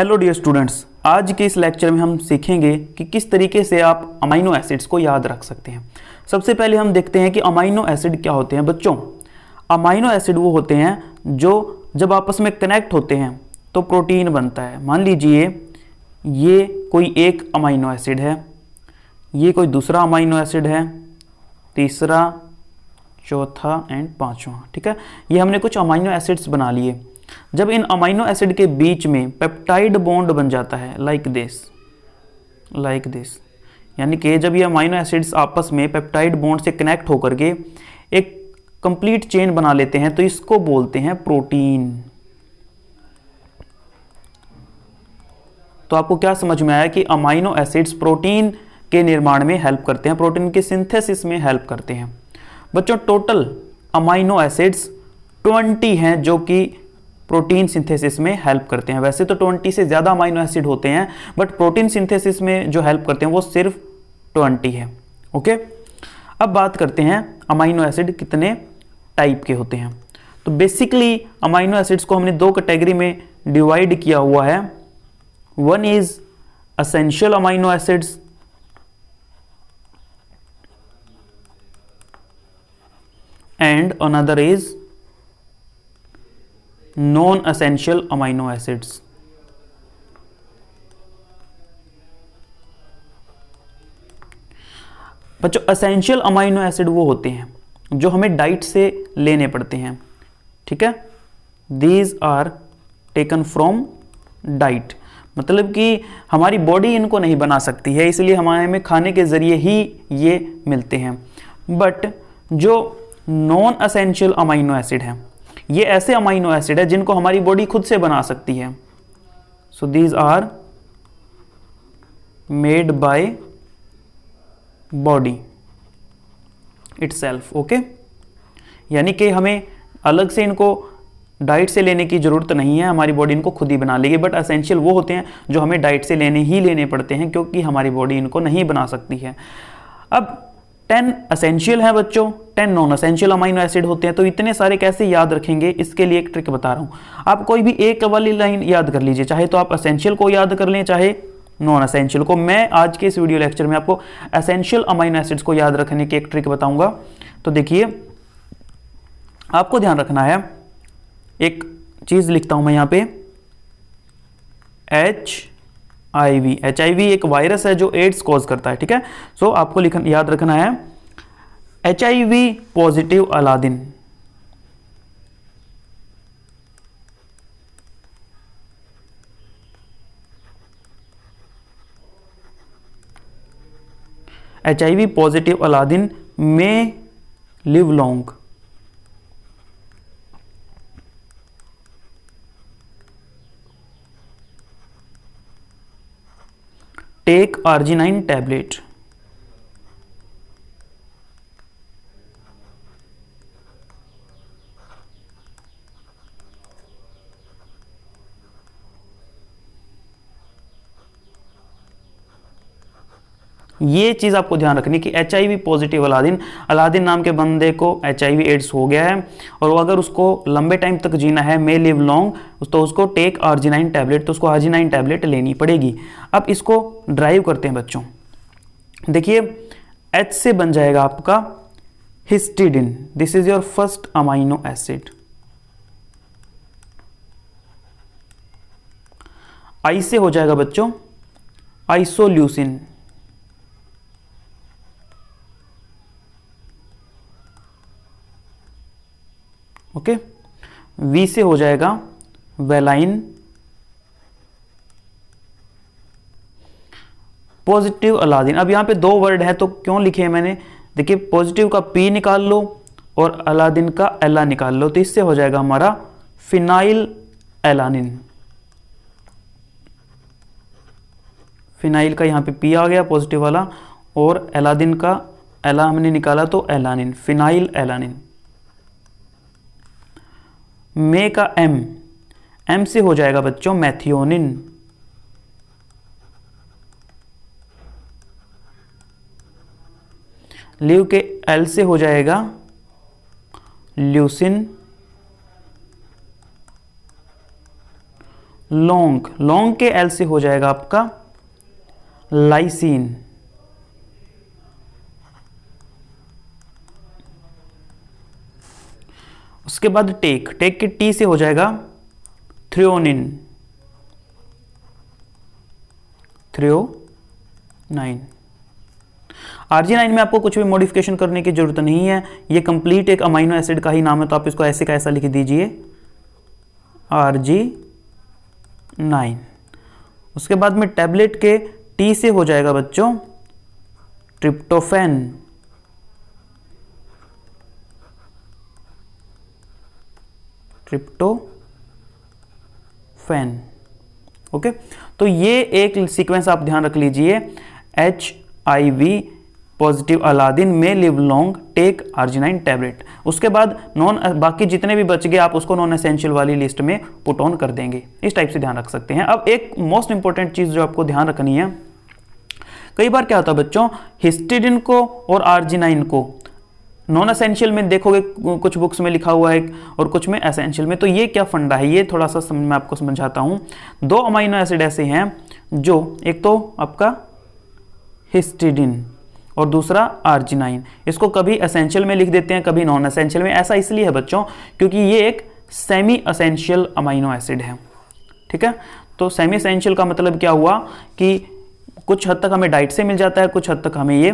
hello dear students आज के इस लेक्चर में हम सीखेंगे कि किस तरीके से आप अमाइनो एसिड्स को याद रख सकते हैं सबसे पहले हम देखते हैं कि अमाइनो एसिड क्या होते हैं बच्चों अमाइनो एसिड वो होते हैं जो जब आपस में कनेक्ट होते हैं तो प्रोटीन बनता है मान लीजिए ये कोई एक अमाइनो एसिड है ये कोई दूसरा अमाइनो एसिड है तीसरा चौथा एंड पाँचवा ठीक है ये हमने कुछ अमाइनो एसिड्स बना लिए जब इन अमाइनो एसिड के बीच में पेप्टाइड बॉन्ड बन जाता है लाइक दिस लाइक दिस यानी कि जब ये अमाइनो एसिड्स आपस में पेप्टाइड बॉन्ड से कनेक्ट होकर के एक कंप्लीट चेन बना लेते हैं तो इसको बोलते हैं प्रोटीन तो आपको क्या समझ में आया कि अमाइनो एसिड्स प्रोटीन के निर्माण में हेल्प करते हैं प्रोटीन के सिंथेसिस में हेल्प करते हैं बच्चों टोटल अमाइनो एसिड्स 20 हैं जो कि प्रोटीन सिंथेसिस में हेल्प करते हैं वैसे तो 20 से ज़्यादा अमाइनो एसिड होते हैं बट प्रोटीन सिंथेसिस में जो हेल्प करते हैं वो सिर्फ 20 है ओके अब बात करते हैं अमाइनो एसिड कितने टाइप के होते हैं तो बेसिकली अमाइनो एसिड्स को हमने दो कैटेगरी में डिवाइड किया हुआ है one is essential amino acids and another is non essential amino acids बच्चों असेंशियल अमाइनो एसिड वो होते हैं जो हमें डाइट से लेने पड़ते हैं ठीक है these are taken from diet मतलब कि हमारी बॉडी इनको नहीं बना सकती है इसलिए हमारे हमें खाने के ज़रिए ही ये मिलते हैं बट जो नॉन असेंशियल अमाइनो एसिड हैं ये ऐसे अमाइनो एसिड है जिनको हमारी बॉडी खुद से बना सकती है so these are made by body it okay यानी कि हमें अलग से इनको डाइट से लेने की ज़रूरत नहीं है हमारी बॉडी इनको खुद ही बना लेगी बट असेंशियल वो होते हैं जो हमें डाइट से लेने ही लेने पड़ते हैं क्योंकि हमारी बॉडी इनको नहीं बना सकती है अब टेन असेंशियल हैं बच्चों ten non essential amino acid होते हैं तो इतने सारे कैसे याद रखेंगे इसके लिए एक ट्रिक बता रहा हूँ आप कोई भी एक वाली लाइन याद कर लीजिए चाहे तो आप असेंशियल को याद कर लें चाहे नॉन असेंशियल को मैं आज के इस वीडियो लेक्चर में आपको असेंशियल अमाइनो एसिड्स को याद रखने की एक ट्रिक बताऊंगा तो देखिए आपको ध्यान रखना है एक चीज़ लिखता हूं मैं यहां पे एच आईवी एचआईवी एक वायरस है जो एड्स कॉज करता है ठीक है सो so, आपको लिखन याद रखना है H I V positive Aladdin H I V positive Aladdin में live long take arginine tablet ये चीज़ आपको ध्यान रखनी कि एच पॉजिटिव अलादीन अलादीन नाम के बंदे को एच एड्स हो गया है और अगर उसको लंबे टाइम तक जीना है मे लिव लॉन्ग तो उसको टेक आर्जिनाइन टैबलेट तो उसको आर्जिनाइन टैबलेट लेनी पड़ेगी अब इसको ड्राइव करते हैं बच्चों देखिए एच से बन जाएगा आपका histidine this is your first amino acid I से हो जाएगा बच्चों आइसोल्यूसिन वी से हो जाएगा वेलाइन पॉजिटिव अलादीन अब यहां पे दो वर्ड है तो क्यों लिखे हैं मैंने देखिए पॉजिटिव का पी निकाल लो और अलादीन का एला निकाल लो तो इससे हो जाएगा हमारा फिनाइल एलानिन फिनाइल का यहां पे पी आ गया पॉजिटिव वाला और एलादिन का एला हमने निकाला तो एलानिन फिनाइल एलानिन मे का एम एम से हो जाएगा बच्चों मैथियोनिन ल्यू के एल से हो जाएगा ल्यूसिन लोंग लोंग के एल से हो जाएगा आपका लाइसिन उसके बाद टेक टेक के टी से हो जाएगा threonine threonine RG nine में आपको कुछ भी मॉडिफिकेशन करने की जरूरत नहीं है ये कंप्लीट एक अमाइनो एसिड का ही नाम है तो आप इसको ऐसे का ऐसा लिख दीजिए आरजी नाइन उसके बाद में टैबलेट के टी से हो जाएगा बच्चों ट्रिप्टोफेन फैन ओके तो ये एक सीक्वेंस आप ध्यान रख लीजिए H I V positive Aladdin में live long take arginine tablet उसके बाद नॉन बाकी जितने भी बच गए आप उसको नॉन एसेंशियल वाली लिस्ट में पुट ऑन कर देंगे इस टाइप से ध्यान रख सकते हैं अब एक मोस्ट इंपॉर्टेंट चीज़ जो आपको ध्यान रखनी है कई बार क्या होता है बच्चों हिस्टिडिन को और आर्जिनाइन को नॉन असेंशियल में देखोगे कुछ बुक्स में लिखा हुआ है और कुछ में असेंशियल में तो ये क्या फंडा है ये थोड़ा सा समझ मैं आपको समझाता हूँ दो अमाइनो एसिड ऐसे हैं जो एक तो आपका हिस्टिडिन और दूसरा आर्जिनाइन इसको कभी असेंशियल में लिख देते हैं कभी नॉन असेंशियल में ऐसा इसलिए है बच्चों क्योंकि ये एक सेमी असेंशियल अमाइनो एसिड है ठीक है तो सेमी असेंशियल का मतलब क्या हुआ कि कुछ हद तक हमें डाइट से मिल जाता है कुछ हद तक हमें ये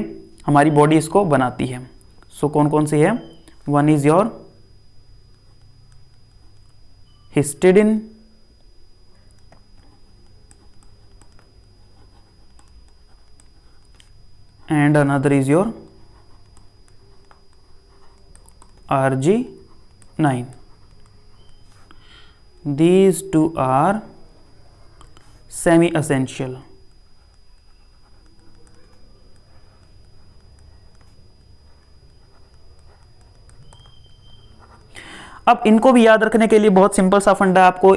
हमारी बॉडी इसको बनाती है सो कौन कौन सी है one is your histidine and another is your R G nine these two are semi essential अब इनको भी याद रखने के लिए बहुत सिंपल सा फंडा है आपको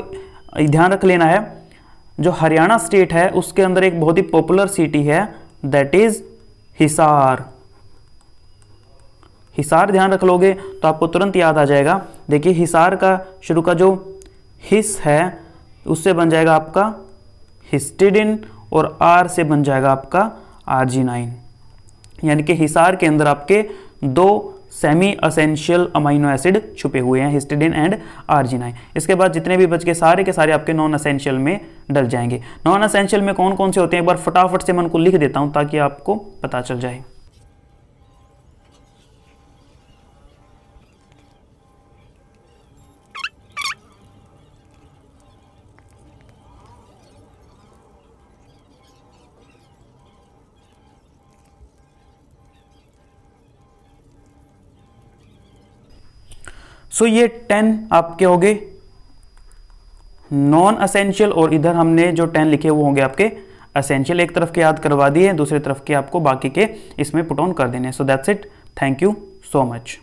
ध्यान रख लेना है जो हरियाणा स्टेट है उसके अंदर एक बहुत ही popular city that is Hisar Hisar हिसार ध्यान रख लोगे तो आपको तुरंत याद आ जाएगा देखिए हिसार का शुरू का जो हिस है उससे बन जाएगा आपका हिस्टिडिन और आर से बन जाएगा आपका आर नाइन यानी कि हिसार के अंदर आपके दो सेमी असेंशियल अमाइनो एसिड छुपे हुए हैं हिस्टिडिन एंड आर्जिनाइन इसके बाद जितने भी बच के सारे के सारे आपके नॉन असेंशियल में डल जाएंगे नॉन असेंशियल में कौन कौन से होते हैं एक बार फटाफट से मैं उनको लिख देता हूं ताकि आपको पता चल जाए सो ये टेन आपके हो गए नॉन असेंशियल और इधर हमने जो टेन लिखे वो होंगे आपके असेंशियल एक तरफ के याद करवा दिए दूसरी तरफ के आपको बाकी के इसमें पुट ऑन कर देने so that's it thank you so much